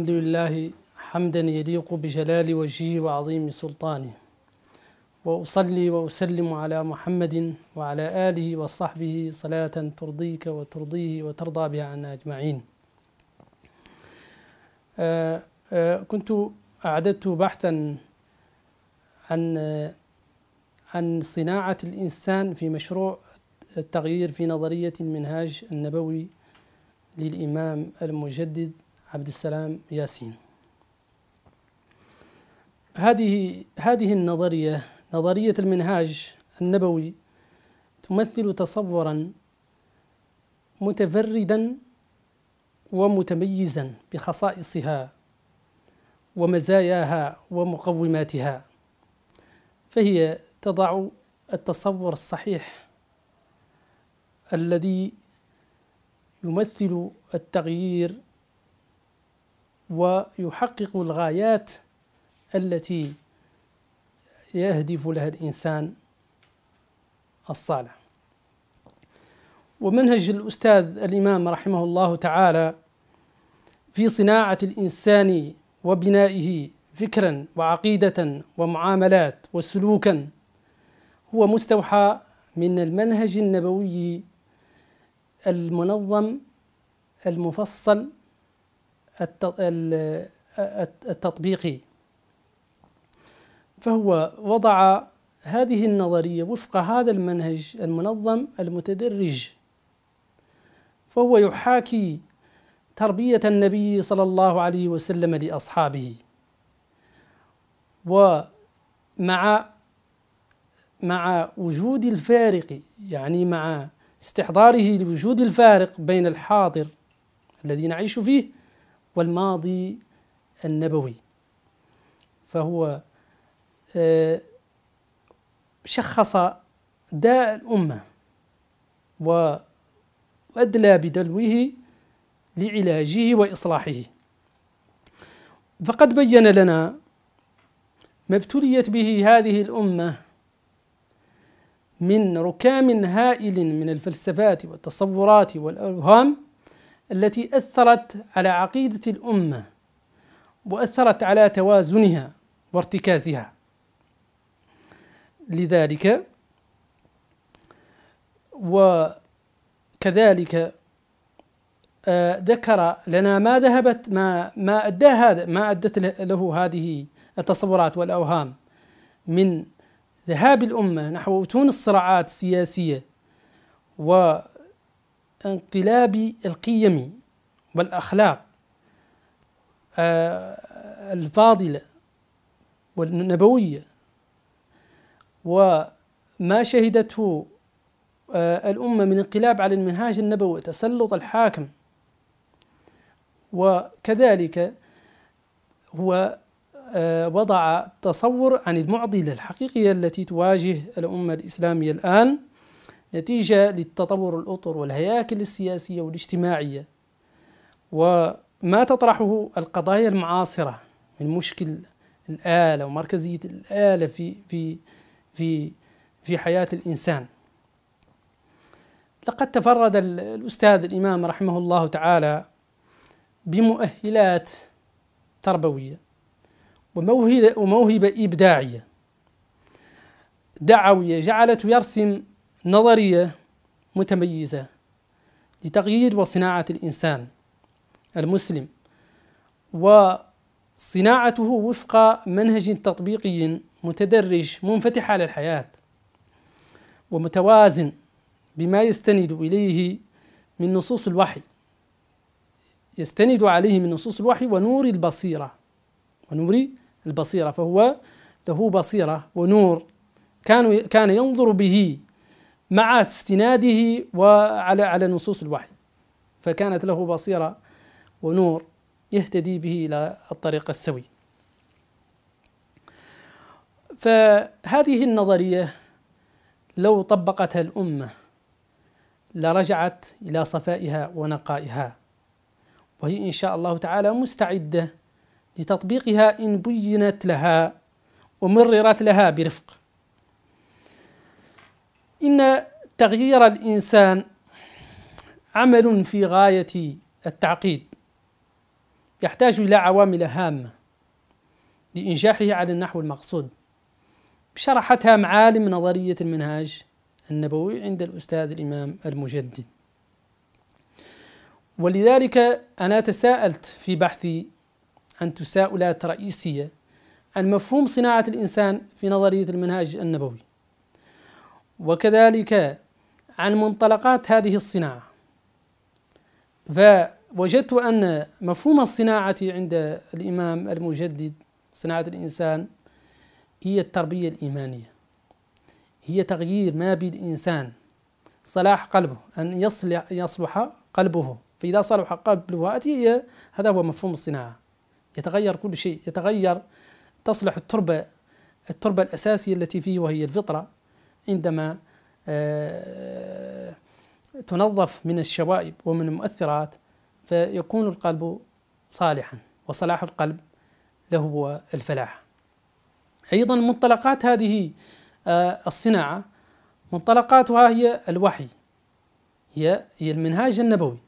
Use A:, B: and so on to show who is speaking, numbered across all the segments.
A: الحمد لله حمدا يليق بجلال وجهه وعظيم سلطانه وأصلي وأسلم على محمد وعلى آله وصحبه صلاة ترضيك وترضيه وترضى بها عنا أجمعين آه، آه، كنت أعددت بحثا عن عن صناعة الإنسان في مشروع التغيير في نظرية المنهاج النبوي للإمام المجدد عبد السلام ياسين هذه هذه النظرية نظرية المنهاج النبوي تمثل تصورا متفردا ومتميزا بخصائصها ومزاياها ومقوماتها فهي تضع التصور الصحيح الذي يمثل التغيير ويحقق الغايات التي يهدف لها الإنسان الصالح ومنهج الأستاذ الإمام رحمه الله تعالى في صناعة الإنسان وبنائه فكرا وعقيدة ومعاملات وسلوكا هو مستوحى من المنهج النبوي المنظم المفصل التطبيقي فهو وضع هذه النظرية وفق هذا المنهج المنظم المتدرج فهو يحاكي تربية النبي صلى الله عليه وسلم لأصحابه ومع مع وجود الفارق يعني مع استحضاره لوجود الفارق بين الحاضر الذي نعيش فيه والماضي النبوي فهو آه، شخص داء الأمة وأدلى بدلوه لعلاجه وإصلاحه فقد بين لنا ما ابتليت به هذه الأمة من ركام هائل من الفلسفات والتصورات والأوهام التي أثرت على عقيدة الأمة وأثرت على توازنها وارتكازها لذلك وكذلك آه ذكر لنا ما ذهبت ما ما أدى هذا ما أدت له هذه التصورات والأوهام من ذهاب الأمة نحو أتون الصراعات السياسية و انقلاب القيم والأخلاق آه، الفاضلة والنبوية وما شهدته آه، الأمة من انقلاب على المنهاج النبوي تسلط الحاكم وكذلك هو آه، وضع تصور عن المعضلة الحقيقية التي تواجه الأمة الإسلامية الآن نتيجة للتطور الأطر والهياكل السياسية والاجتماعية وما تطرحه القضايا المعاصرة من مشكل الآلة ومركزية الآلة في في في في حياة الإنسان لقد تفرد الأستاذ الإمام رحمه الله تعالى بمؤهلات تربوية وموهبة إبداعية دعوية جعلته يرسم نظرية متميزة لتقييد وصناعة الإنسان المسلم وصناعته وفق منهج تطبيقي متدرج منفتح على الحياة ومتوازن بما يستند إليه من نصوص الوحي يستند عليه من نصوص الوحي ونور البصيرة ونور البصيرة فهو له بصيرة ونور كان كان ينظر به مع استناده وعلى على نصوص الوحي فكانت له بصيرة ونور يهتدي به إلى الطريق السوي فهذه النظرية لو طبقتها الأمة لرجعت إلى صفائها ونقائها وهي إن شاء الله تعالى مستعدة لتطبيقها إن بينت لها ومررت لها برفق إن تغيير الإنسان عمل في غاية التعقيد يحتاج إلى عوامل هامة لإنجاحه على النحو المقصود شرحتها معالم نظرية المنهاج النبوي عند الأستاذ الإمام المجدد ولذلك أنا تساءلت في بحثي عن تساؤلات رئيسية عن مفهوم صناعة الإنسان في نظرية المنهاج النبوي وكذلك عن منطلقات هذه الصناعة فوجدت أن مفهوم الصناعة عند الإمام المجدد صناعة الإنسان هي التربية الإيمانية هي تغيير ما بالإنسان صلاح قلبه أن يصلح, يصلح قلبه فإذا صلح قلبه هذه هذا هو مفهوم الصناعة يتغير كل شيء يتغير تصلح التربة التربة الأساسية التي فيه وهي الفطرة عندما آه، تنظف من الشوائب ومن المؤثرات فيكون القلب صالحا وصلاح القلب له هو الفلاح أيضا منطلقات هذه آه، الصناعة منطلقاتها هي الوحي هي هي المنهاج النبوي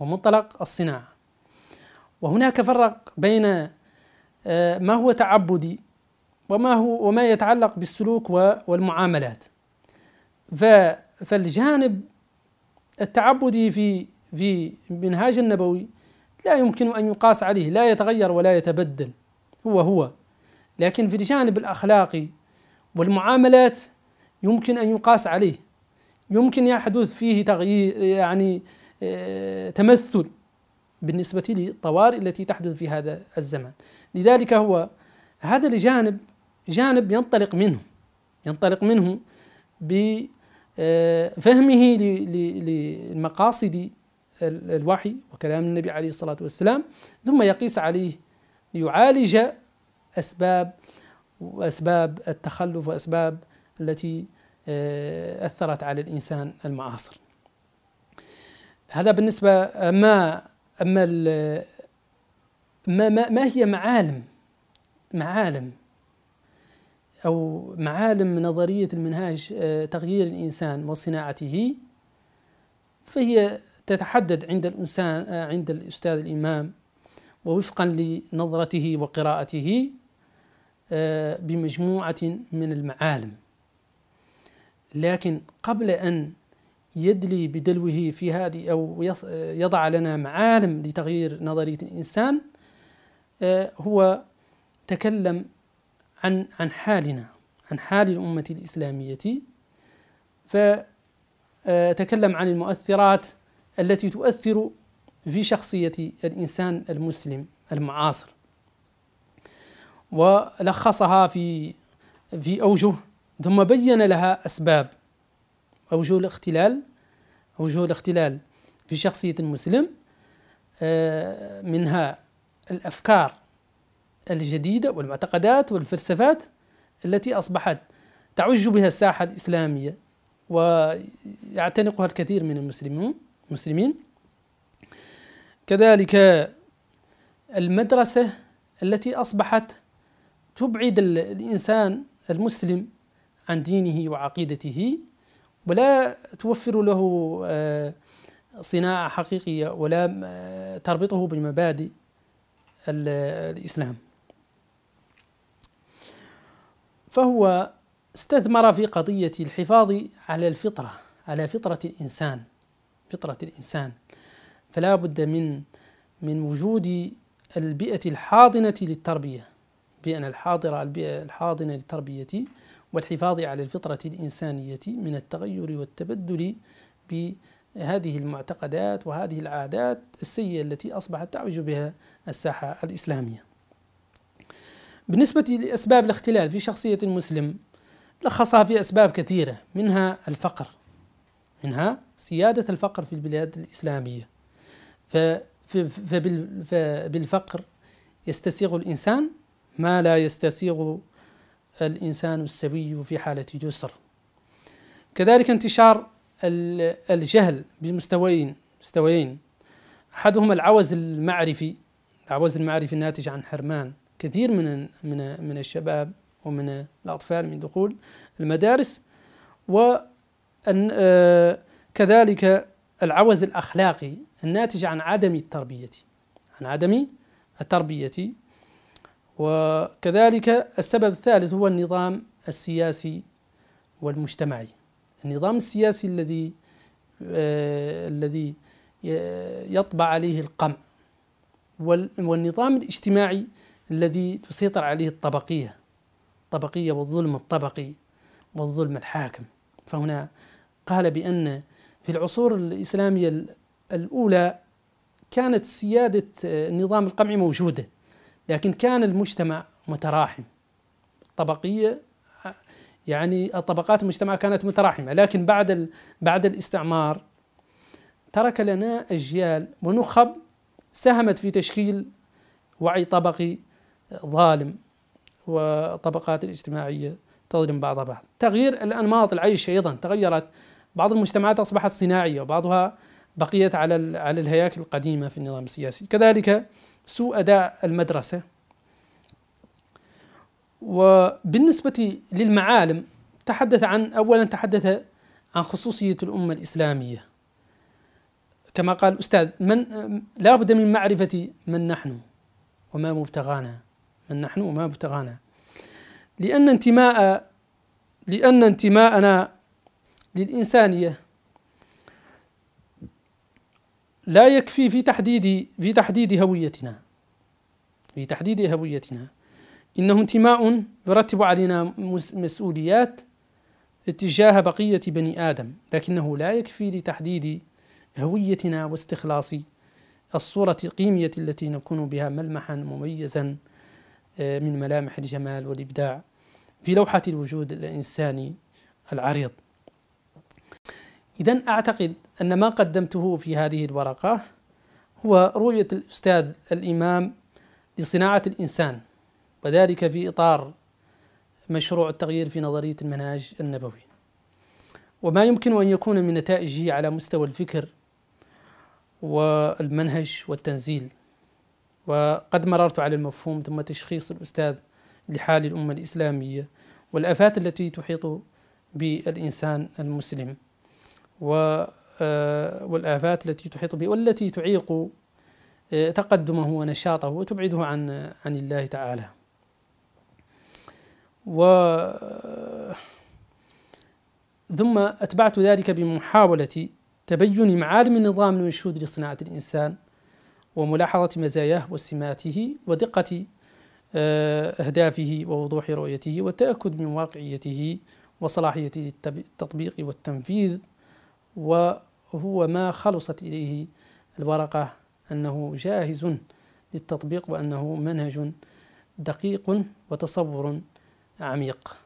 A: ومنطلق الصناعة وهناك فرق بين آه، ما هو تعبدي وما هو وما يتعلق بالسلوك والمعاملات فالجانب التعبدي في في منهاج النبوي لا يمكن ان يقاس عليه، لا يتغير ولا يتبدل هو هو، لكن في الجانب الاخلاقي والمعاملات يمكن ان يقاس عليه، يمكن يحدث فيه تغيير يعني آه، تمثل بالنسبة للطوارئ التي تحدث في هذا الزمان لذلك هو هذا الجانب جانب ينطلق منه ينطلق منه ب آه، فهمه لمقاصد الوحي وكلام النبي عليه الصلاة والسلام ثم يقيس عليه يعالج أسباب وأسباب التخلف وأسباب التي آه، أثرت على الإنسان المعاصر هذا بالنسبة ما أما ما, ما, ما هي معالم معالم أو معالم نظرية المنهاج آه، تغيير الإنسان وصناعته فهي تتحدد عند الإنسان آه، عند الأستاذ الإمام ووفقا لنظرته وقراءته آه، بمجموعة من المعالم لكن قبل أن يدلي بدلوه في هذه أو يضع لنا معالم لتغيير نظرية الإنسان هو تكلم عن عن حالنا عن حال الأمة الإسلامية فتكلم آه، عن المؤثرات التي تؤثر في شخصية الإنسان المسلم المعاصر ولخصها في في أوجه ثم بين لها أسباب أوجه الاختلال أوجه الاختلال في شخصية المسلم آه، منها الأفكار الجديدة والمعتقدات والفلسفات التي أصبحت تعج بها الساحة الإسلامية ويعتنقها الكثير من المسلمون المسلمين كذلك المدرسة التي أصبحت تبعد الإنسان المسلم عن دينه وعقيدته ولا توفر له آه، صناعة حقيقية ولا آه، تربطه بمبادئ الإسلام فهو استثمر في قضية الحفاظ على الفطرة على فطرة الإنسان فطرة الإنسان فلا بد من من وجود البيئة الحاضنة للتربية البيئة الحاضرة البيئة الحاضنة للتربية والحفاظ على الفطرة الإنسانية من التغير والتبدل بهذه المعتقدات وهذه العادات السيئة التي أصبحت تعوج بها الساحة الإسلامية بالنسبة لأسباب الاختلال في شخصية المسلم لخصها في أسباب كثيرة منها الفقر منها سيادة الفقر في البلاد الإسلامية فبالفقر يستسيغ الإنسان ما لا يستسيغ الإنسان السوي في حالة يسر كذلك انتشار الجهل بمستويين مستويين أحدهما العوز المعرفي العوز المعرفي الناتج عن حرمان كثير من من من الشباب ومن الأطفال من دخول المدارس وأن آه، كذلك العوز الأخلاقي الناتج عن عدم التربية عن عدم التربية وكذلك السبب الثالث هو النظام السياسي والمجتمعي النظام السياسي الذي آه الذي آه، يطبع عليه القمع والنظام الاجتماعي الذي تسيطر عليه الطبقية الطبقية والظلم الطبقي والظلم الحاكم فهنا قال بأن في العصور الإسلامية الأولى كانت سيادة النظام آه، القمعي موجودة لكن كان المجتمع متراحم الطبقية آه، يعني الطبقات المجتمع كانت متراحمة لكن بعد بعد الاستعمار ترك لنا أجيال ونخب ساهمت في تشكيل وعي طبقي ظالم وطبقات الاجتماعية تظلم بعضها بعض تغيير الأنماط العيش أيضا تغيرت بعض المجتمعات أصبحت صناعية وبعضها بقيت على على الهياكل القديمة في النظام السياسي كذلك سوء أداء المدرسة وبالنسبة للمعالم تحدث عن أولا تحدث عن خصوصية الأمة الإسلامية كما قال الأستاذ من لا بد من معرفة من نحن وما مبتغانا من نحن وما ابتغانا لأن انتماء لأن انتماءنا للإنسانية لا يكفي في تحديد في تحديد هويتنا في تحديد هويتنا إنه انتماء يرتب علينا مسؤوليات اتجاه بقية بني آدم لكنه لا يكفي لتحديد هويتنا واستخلاص الصورة القيمية التي نكون بها ملمحا مميزا آه، من ملامح الجمال والإبداع في لوحة الوجود الإنساني العريض إذا أعتقد أن ما قدمته في هذه الورقة هو رؤية الأستاذ الإمام لصناعة الإنسان وذلك في إطار مشروع التغيير في نظرية المناهج النبوي وما يمكن أن يكون من نتائجه على مستوى الفكر والمنهج والتنزيل وقد مررت على المفهوم ثم تشخيص الأستاذ لحال الأمة الإسلامية والآفات التي تحيط بالإنسان المسلم آه، والآفات التي تحيط به والتي تعيق آه، تقدمه ونشاطه وتبعده عن عن الله تعالى و آه، ثم أتبعت ذلك بمحاولة تبين معالم النظام المنشود لصناعة الإنسان وملاحظة مزاياه وسماته ودقة آه، أهدافه ووضوح رؤيته والتأكد من واقعيته وصلاحية التطبيق والتنفيذ وهو ما خلصت إليه الورقة أنه جاهز للتطبيق وأنه منهج دقيق وتصور عميق.